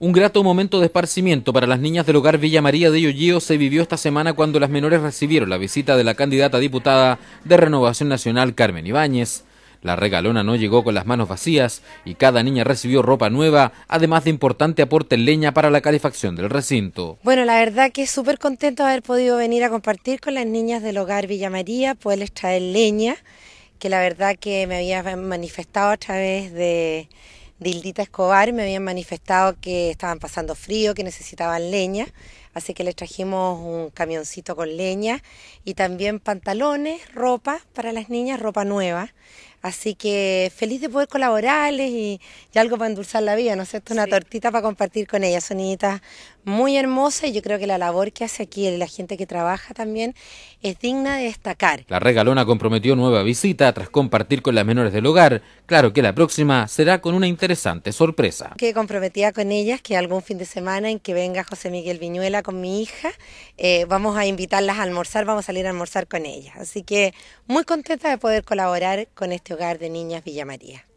Un grato momento de esparcimiento para las niñas del hogar Villa María de Yoyío se vivió esta semana cuando las menores recibieron la visita de la candidata diputada de Renovación Nacional Carmen Ibáñez. La regalona no llegó con las manos vacías y cada niña recibió ropa nueva, además de importante aporte en leña para la calefacción del recinto. Bueno, la verdad que súper contento de haber podido venir a compartir con las niñas del hogar Villa María, poderles traer leña, que la verdad que me había manifestado a través de Dildita Escobar me habían manifestado que estaban pasando frío, que necesitaban leña, así que les trajimos un camioncito con leña y también pantalones, ropa para las niñas, ropa nueva. Así que feliz de poder colaborarles y, algo para endulzar la vida, ¿no es cierto? Una tortita para compartir con ellas, son niñitas muy hermosa y yo creo que la labor que hace aquí la gente que trabaja también es digna de destacar. La regalona comprometió nueva visita tras compartir con las menores del hogar. Claro que la próxima será con una interesante sorpresa. Que comprometía con ellas que algún fin de semana en que venga José Miguel Viñuela con mi hija, eh, vamos a invitarlas a almorzar, vamos a salir a almorzar con ellas. Así que muy contenta de poder colaborar con este hogar de niñas Villa María.